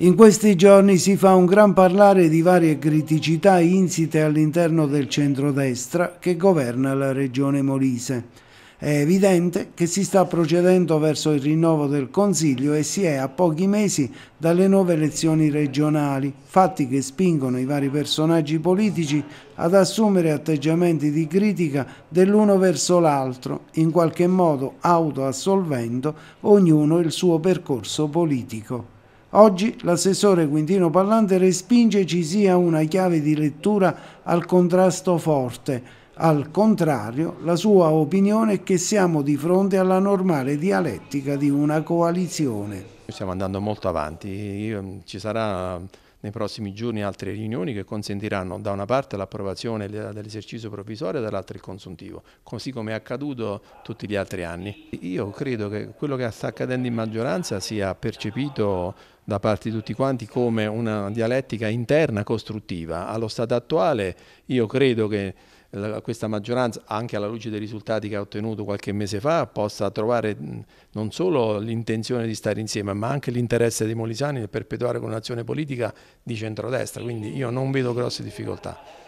In questi giorni si fa un gran parlare di varie criticità insite all'interno del centrodestra che governa la regione Molise. È evidente che si sta procedendo verso il rinnovo del Consiglio e si è a pochi mesi dalle nuove elezioni regionali, fatti che spingono i vari personaggi politici ad assumere atteggiamenti di critica dell'uno verso l'altro, in qualche modo autoassolvendo ognuno il suo percorso politico. Oggi l'assessore Quintino Pallante respinge ci sia una chiave di lettura al contrasto forte. Al contrario, la sua opinione è che siamo di fronte alla normale dialettica di una coalizione. Stiamo andando molto avanti, mm, ci sarà nei prossimi giorni altre riunioni che consentiranno da una parte l'approvazione dell'esercizio provvisorio e dall'altra il consuntivo, così come è accaduto tutti gli altri anni. Io credo che quello che sta accadendo in maggioranza sia percepito da parte di tutti quanti come una dialettica interna costruttiva. Allo stato attuale io credo che questa maggioranza, anche alla luce dei risultati che ha ottenuto qualche mese fa, possa trovare non solo l'intenzione di stare insieme, ma anche l'interesse dei molisani nel perpetuare con un'azione politica di centrodestra. Quindi io non vedo grosse difficoltà.